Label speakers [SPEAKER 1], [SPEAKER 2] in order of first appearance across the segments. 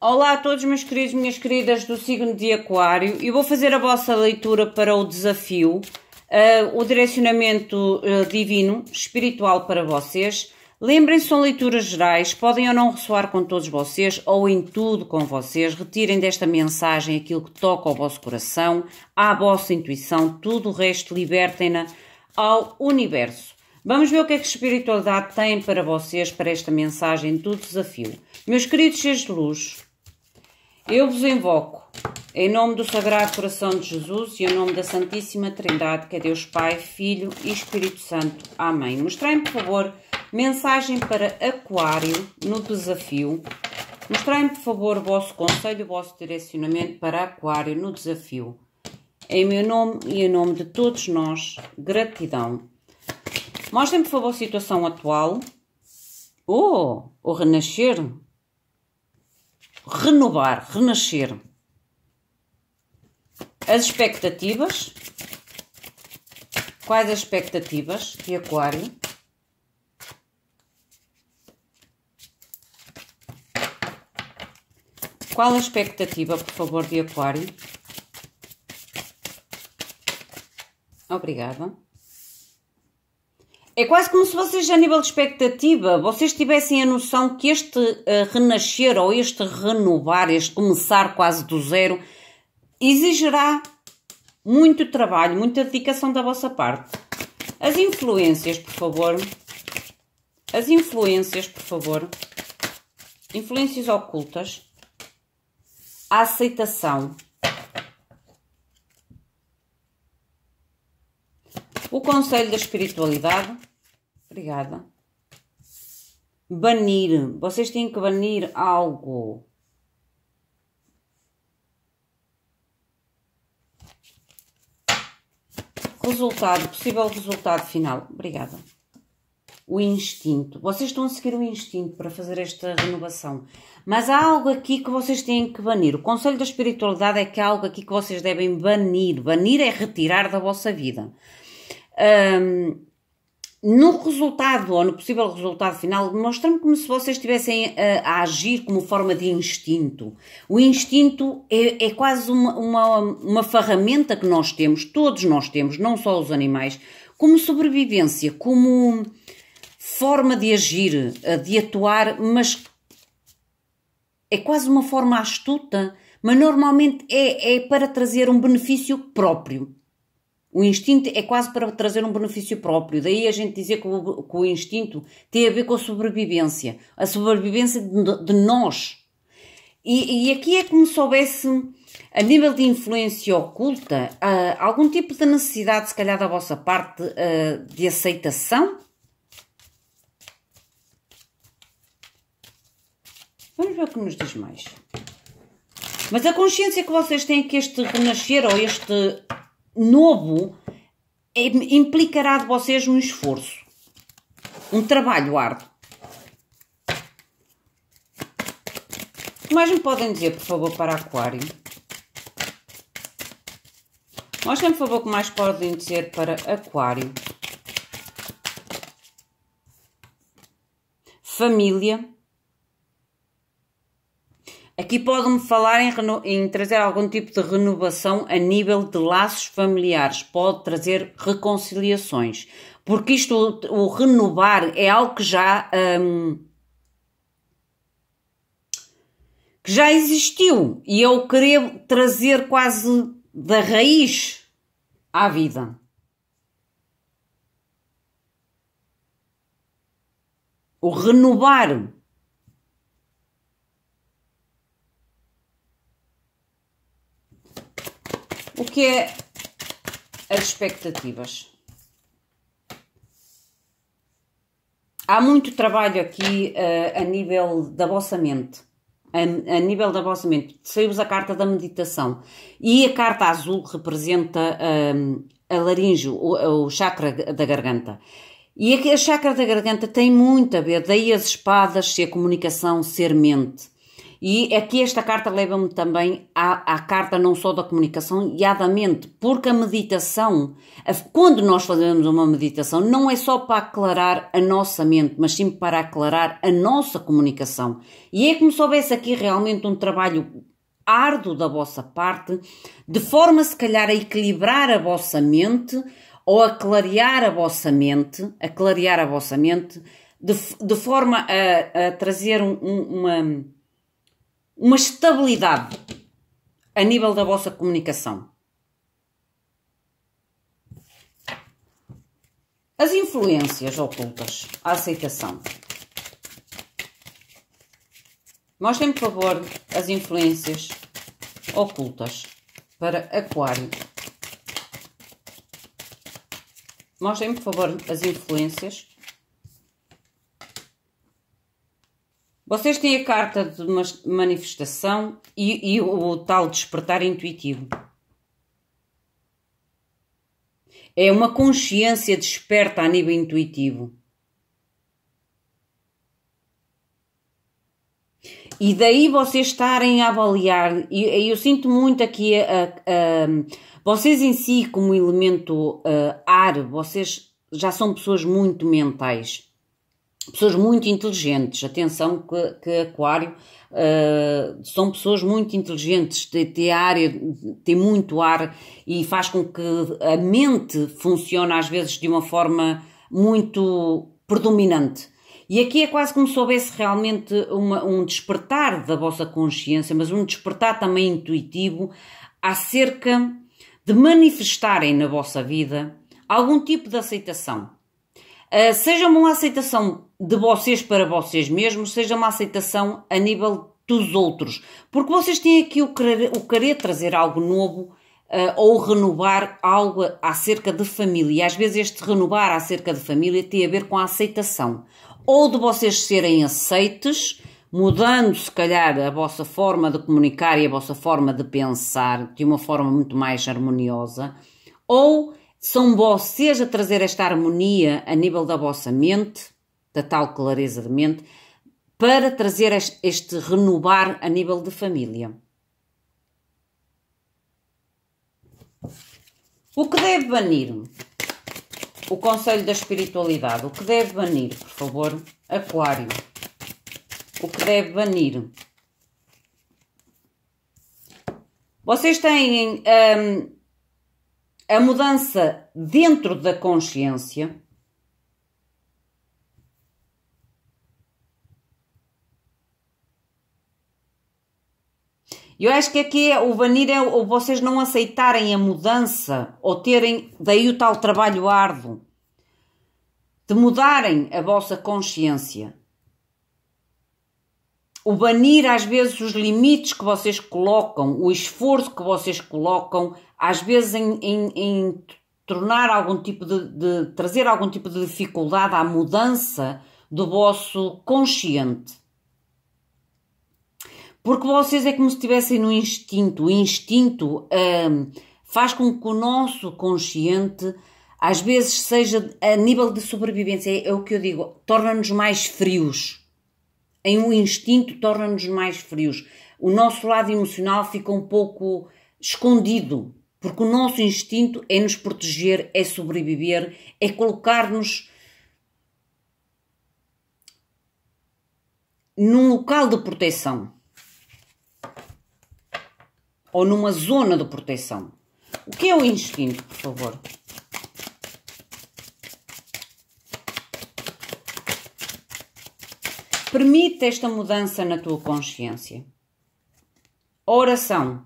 [SPEAKER 1] Olá a todos, meus queridos, minhas queridas do signo de Aquário. Eu vou fazer a vossa leitura para o desafio, uh, o direcionamento uh, divino, espiritual para vocês. Lembrem-se, são leituras gerais, podem ou não ressoar com todos vocês ou em tudo com vocês. Retirem desta mensagem aquilo que toca ao vosso coração, à vossa intuição, tudo o resto libertem-na ao universo. Vamos ver o que é que a espiritualidade tem para vocês para esta mensagem do desafio. Meus queridos seres de luz, eu vos invoco, em nome do Sagrado Coração de Jesus e em nome da Santíssima Trindade, que é Deus Pai, Filho e Espírito Santo. Amém. Mostrem-me, por favor, mensagem para Aquário no desafio. Mostrem-me, por favor, o vosso conselho, o vosso direcionamento para Aquário no desafio. Em meu nome e em nome de todos nós, gratidão. Mostrem-me, por favor, a situação atual. Oh, o renascer, renovar, renascer. As expectativas. Quais as expectativas de Aquário? Qual a expectativa, por favor, de Aquário? Obrigada. É quase como se vocês, a nível de expectativa, vocês tivessem a noção que este uh, renascer ou este renovar, este começar quase do zero, exigirá muito trabalho, muita dedicação da vossa parte. As influências, por favor. As influências, por favor. Influências ocultas. A aceitação. O conselho da espiritualidade obrigada. Banir. Vocês têm que banir algo. Resultado, possível resultado final. Obrigada. O instinto. Vocês estão a seguir o instinto para fazer esta renovação. Mas há algo aqui que vocês têm que banir. O conselho da espiritualidade é que há algo aqui que vocês devem banir. Banir é retirar da vossa vida. Um, no resultado ou no possível resultado final, mostram como se vocês estivessem a, eh, a, agir como forma de instinto. O instinto é, é quase uma, uma, uma ferramenta que nós temos, todos nós temos, não só os animais, como sobrevivência, como forma de agir, eh, de atuar, mas é quase uma forma astuta, mas normalmente é, é para trazer um benefício próprio o instinto é quase para trazer um benefício próprio. Daí a gente dizer que o, que o instinto tem a ver com a sobrevivência. A sobrevivência de, de nós. E, e, aqui é como se houvesse, a nível de influência oculta, uh, algum tipo de necessidade, se calhar, da vossa parte uh, de aceitação. Vamos ver o que nos diz mais. Mas a consciência que vocês têm que este renascer ou este novo é, implicará de vocês um esforço, um trabalho árduo. Que mais me podem dizer, por favor, para Aquário? Mostrem, por favor, o que mais podem dizer para Aquário. Família. Aqui pode me falar em, em, trazer algum tipo de renovação a nível de laços familiares, pode trazer reconciliações, porque isto, o, renovar, é algo que já. Hum, que já existiu e eu querer trazer quase da raiz à vida. O renovar O que é as expectativas? Há muito trabalho aqui uh, a nível da vossa mente. A, a, nível da vossa mente. Saiu-vos a carta da meditação. E a carta azul representa eh, a laringe, o, o chakra da garganta. E a, a chakra da garganta tem muito a ver, daí as espadas, ser comunicação, ser mente. E aqui é esta carta leva-me também à, à, carta não só da comunicação e à da mente, porque a meditação, quando nós fazemos uma meditação, não é só para aclarar a nossa mente, mas sim para aclarar a nossa comunicação. E é como se houvesse aqui realmente um trabalho árduo da vossa parte, de forma se calhar a equilibrar a vossa mente ou a clarear a vossa mente, a clarear a vossa mente, de, de forma a, a trazer um, uma uma estabilidade a nível da vossa comunicação. As influências ocultas, a aceitação. Mostrem, por favor, as influências ocultas para Aquário. Mostrem, por favor, as influências Vocês têm a carta de manifestação e, e o tal despertar intuitivo. É uma consciência desperta a nível intuitivo. E daí vocês estarem a avaliar, e eu, eu, sinto muito aqui a, a, a, vocês em si, como elemento eh, ar, vocês já são pessoas muito mentais pessoas muito inteligentes. Atenção que, que Aquário uh, são pessoas muito inteligentes, tem, tem, área, tem muito ar e faz com que a mente funcione às vezes de uma forma muito predominante. E aqui é quase como se houvesse realmente uma, um despertar da vossa consciência, mas um despertar também intuitivo acerca de manifestarem na vossa vida algum tipo de aceitação ah, seja uma aceitação de vocês para vocês mesmos, seja uma aceitação a nível dos outros, porque vocês têm aqui o querer, o querer trazer algo novo uh, ou renovar algo acerca de família. E às vezes este renovar acerca de família tem a ver com a aceitação, ou de vocês serem aceites, mudando se calhar a vossa forma de comunicar e a vossa forma de pensar de uma forma muito mais harmoniosa, ou são vocês a trazer esta harmonia a nível da vossa mente, da tal clareza de mente, para trazer este renovar a nível de família. O que deve banir? O conselho da espiritualidade. O que deve banir, por favor? Aquário. O que deve banir? Vocês têm. Hum, a mudança dentro da consciência. Eu acho que aqui é, o banir é ou vocês não aceitarem a mudança ou terem daí o tal trabalho árduo de mudarem a vossa consciência o banir às vezes os limites que vocês colocam, o esforço que vocês colocam, às vezes em, em, em tornar algum tipo de, de, trazer algum tipo de dificuldade à mudança do vosso consciente. Porque vocês é como se estivessem no instinto. O instinto hum, faz com que o nosso consciente, às vezes, seja a nível de sobrevivência, é o que eu digo, torna-nos mais frios em um instinto, torna-nos mais frios. O nosso lado emocional fica um pouco escondido, porque o nosso instinto é nos proteger, é sobreviver, é colocar-nos num local de proteção ou numa zona de proteção. O que é o instinto, por favor? Permite esta mudança na tua consciência. Oração.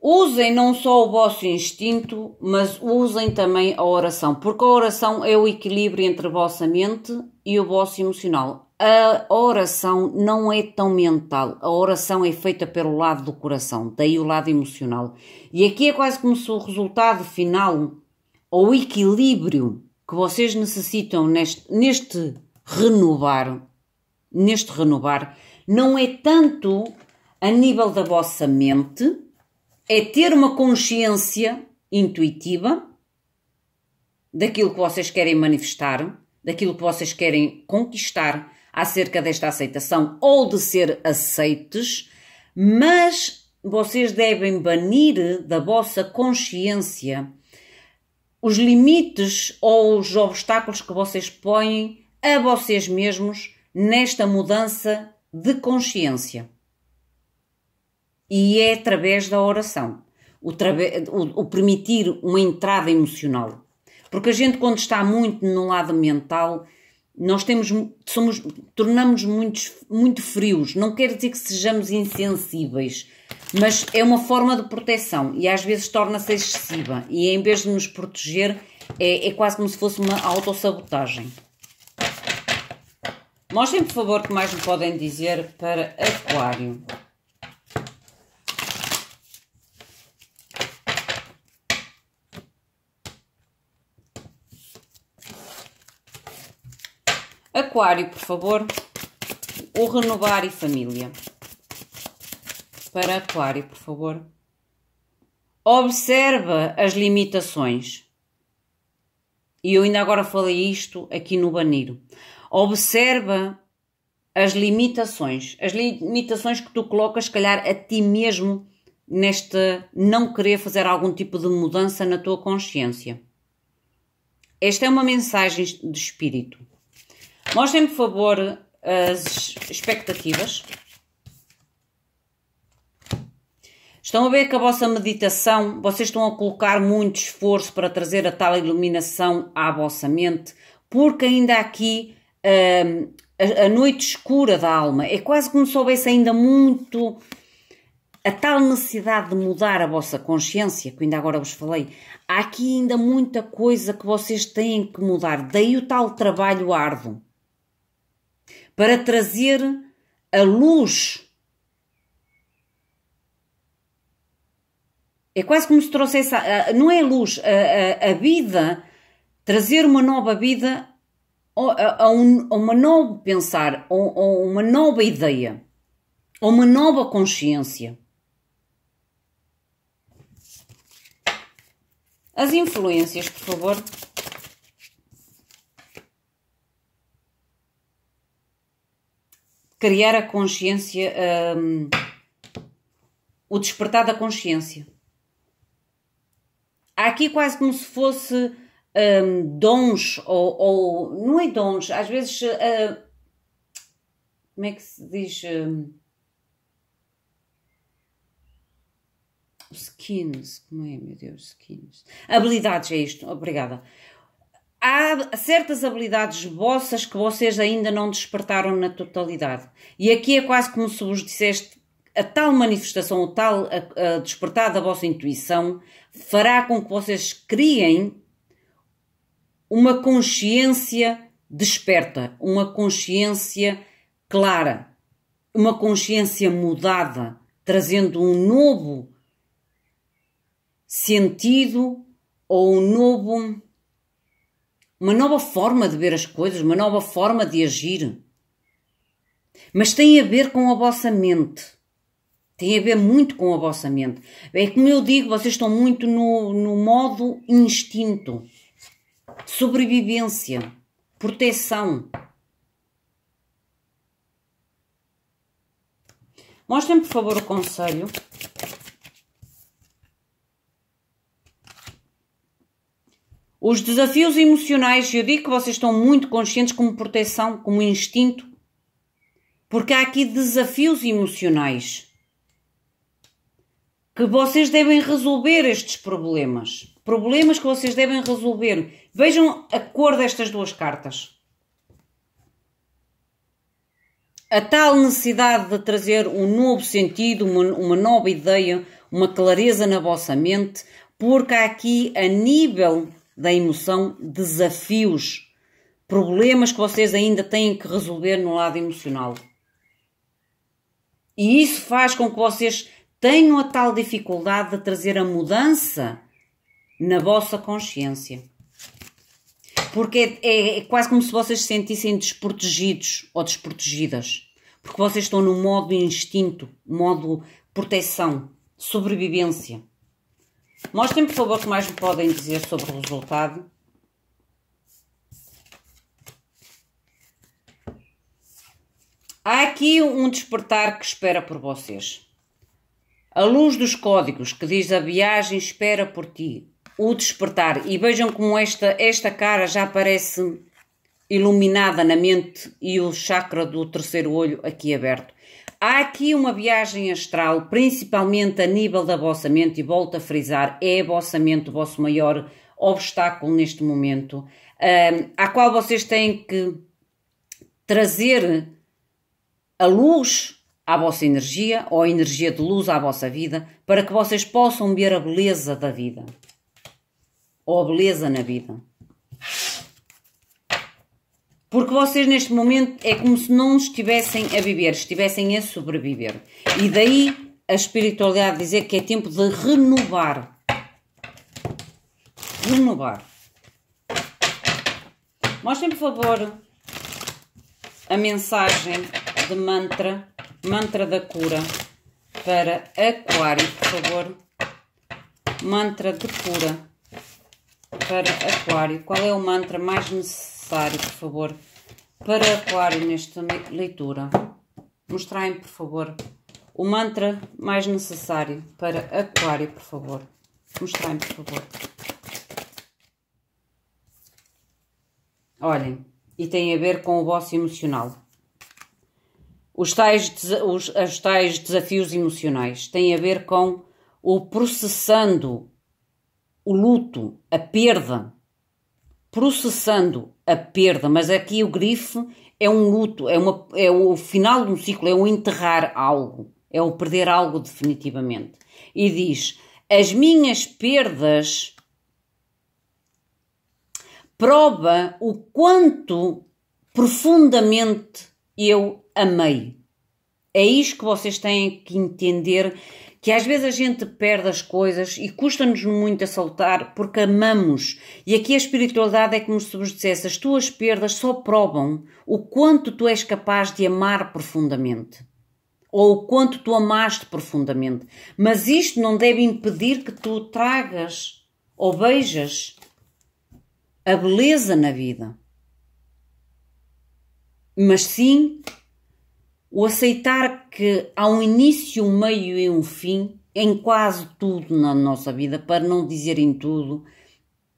[SPEAKER 1] Usem não só o vosso instinto, mas usem também a oração, porque a oração é o equilíbrio entre a vossa mente e o vosso emocional. A oração não é tão mental, a oração é feita pelo lado do coração, daí o lado emocional. E aqui é quase como se o resultado final o equilíbrio que vocês necessitam neste, neste renovar, neste renovar, não é tanto a nível da vossa mente, é ter uma consciência intuitiva daquilo que vocês querem manifestar, daquilo que vocês querem conquistar acerca desta aceitação ou de ser aceites, mas vocês devem banir da vossa consciência os limites ou os obstáculos que vocês põem a vocês mesmos nesta mudança de consciência. E é através da oração, o, o, o permitir uma entrada emocional. Porque a gente, quando está muito no lado mental, nós temos, somos, tornamos muito, muito frios. Não quer dizer que sejamos insensíveis, mas é uma forma de proteção e às vezes torna-se excessiva. E em vez de nos proteger, é, é quase como se fosse uma autossabotagem. Mostrem, por favor, o que mais me podem dizer para Aquário. Aquário, por favor, o renovar e família para aquário, por favor. Observa as limitações. E eu ainda agora falei isto aqui no banheiro. Observa as limitações, as limitações que tu colocas, se calhar, a ti mesmo neste não querer fazer algum tipo de mudança na tua consciência. Esta é uma mensagem de espírito. Mostrem, por favor, as expectativas. Estão a ver que a vossa meditação, vocês estão a colocar muito esforço para trazer a tal iluminação à vossa mente, porque ainda aqui hum, a, a, noite escura da alma é quase como se houvesse ainda muito a tal necessidade de mudar a vossa consciência, que ainda agora vos falei. Há aqui ainda muita coisa que vocês têm que mudar, daí o tal trabalho árduo para trazer a luz É quase como se trouxesse. A, a, não é a luz, a, a, vida, trazer uma nova vida a, um, uma novo pensar, a, uma nova ideia, a uma nova consciência. As influências, por favor. Criar a consciência, um, o despertar da consciência há aqui quase como se fosse um, dons, ou, ou, não é dons, às vezes. Uh, como é que se diz? Um, skins, como é, meu Deus, skins. Habilidades, é isto, obrigada. Há certas habilidades vossas que vocês ainda não despertaram na totalidade. E aqui é quase como se vos disseste, a tal manifestação, o tal a, a despertar da vossa intuição, fará com que vocês criem uma consciência desperta, uma consciência clara, uma consciência mudada, trazendo um novo sentido ou um novo uma nova forma de ver as coisas, uma nova forma de agir. Mas tem a ver com a vossa mente. Tem a ver muito com a vossa mente. É como eu digo, vocês estão muito no, no modo instinto, sobrevivência, proteção. Mostrem, por favor, o conselho. Os desafios emocionais, eu digo que vocês estão muito conscientes como proteção, como instinto, porque há aqui desafios emocionais que vocês devem resolver estes problemas. Problemas que vocês devem resolver. Vejam a cor destas duas cartas. A tal necessidade de trazer um novo sentido, uma, uma nova ideia, uma clareza na vossa mente, porque há aqui, a nível da emoção, desafios, problemas que vocês ainda têm que resolver no lado emocional. E isso faz com que vocês tenham a tal dificuldade de trazer a mudança na vossa consciência. Porque é, é, é quase como se vocês se sentissem desprotegidos ou desprotegidas. Porque vocês estão no modo instinto, modo proteção, sobrevivência. Mostrem, por favor, o que mais me podem dizer sobre o resultado. Há aqui um despertar que espera por vocês à luz dos códigos que diz a viagem espera por ti, o despertar. E vejam como esta, esta cara já aparece iluminada na mente e o chakra do terceiro olho aqui aberto. Há aqui uma viagem astral, principalmente a nível da vossa mente, e volto a frisar, é a vossa mente o vosso maior obstáculo neste momento, um, à qual vocês têm que trazer a luz à vossa energia ou a energia de luz à vossa vida, para que vocês possam ver a beleza da vida ou a beleza na vida. Porque vocês neste momento é como se não estivessem a viver, estivessem a sobreviver. E daí a espiritualidade dizer que é tempo de renovar. Renovar. Mostrem, por favor, a mensagem de mantra Mantra da cura para Aquário, por favor. Mantra de cura para Aquário. Qual é o mantra mais necessário, por favor, para Aquário nesta leitura? Mostrem, por favor, o mantra mais necessário para Aquário, por favor. Mostrem, por favor. Olhem, e tem a ver com o vosso emocional. Os tais, os, os tais desafios emocionais têm a ver com o processando o luto, a perda, processando a perda, mas aqui o grife é um luto, é, uma, é o final de um ciclo, é o enterrar algo, é o perder algo definitivamente. E diz: as minhas perdas prova o quanto profundamente eu amei É isto que vocês têm que entender, que às vezes a gente perde as coisas e custa-nos muito a soltar porque amamos. E aqui a espiritualidade é como se vos dissesse, as tuas perdas só provam o quanto tu és capaz de amar profundamente. Ou o quanto tu amaste profundamente. Mas isto não deve impedir que tu tragas ou vejas a beleza na vida. Mas sim o aceitar que há um início, um meio e um fim em quase tudo na nossa vida, para não dizer em tudo,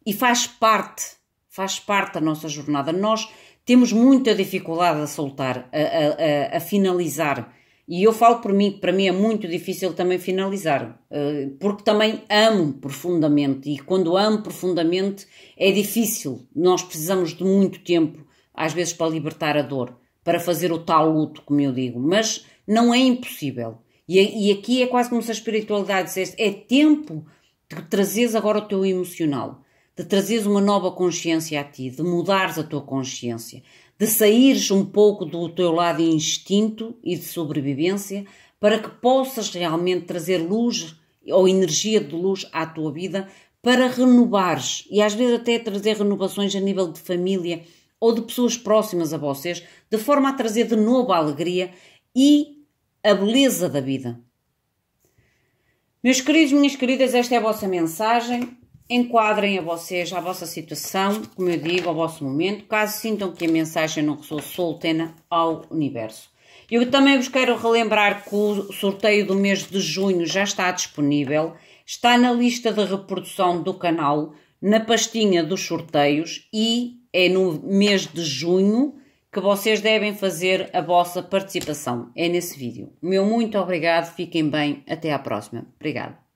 [SPEAKER 1] e faz parte, faz parte da nossa jornada. Nós temos muita dificuldade a soltar, a, a, a finalizar. E eu falo por mim, que para mim é muito difícil também finalizar, eh, porque também amo profundamente e quando amo profundamente é difícil, nós precisamos de muito tempo, às vezes, para libertar a dor para fazer o tal luto, como eu digo, mas não é impossível. E, é, e aqui é quase como se a espiritualidade dissesse: é tempo de trazeres agora o teu emocional, de trazeres uma nova consciência a ti, de mudares a tua consciência, de saíres um pouco do teu lado instinto e de sobrevivência para que possas realmente trazer luz ou energia de luz à tua vida para renovares e às vezes até trazer renovações a nível de família ou de pessoas próximas a vocês, de forma a trazer de novo a alegria e a beleza da vida. Meus queridos, minhas queridas, esta é a vossa mensagem. Enquadrem a vocês, a vossa situação, como eu digo, ao vosso momento, caso sintam que a mensagem não ressoa, soltena ao universo. Eu também vos quero relembrar que o sorteio do mês de junho já está disponível, está na lista de reprodução do canal, na pastinha dos sorteios e é no mês de junho que vocês devem fazer a vossa participação. É nesse vídeo. O meu muito obrigado, fiquem bem, até à próxima. Obrigado.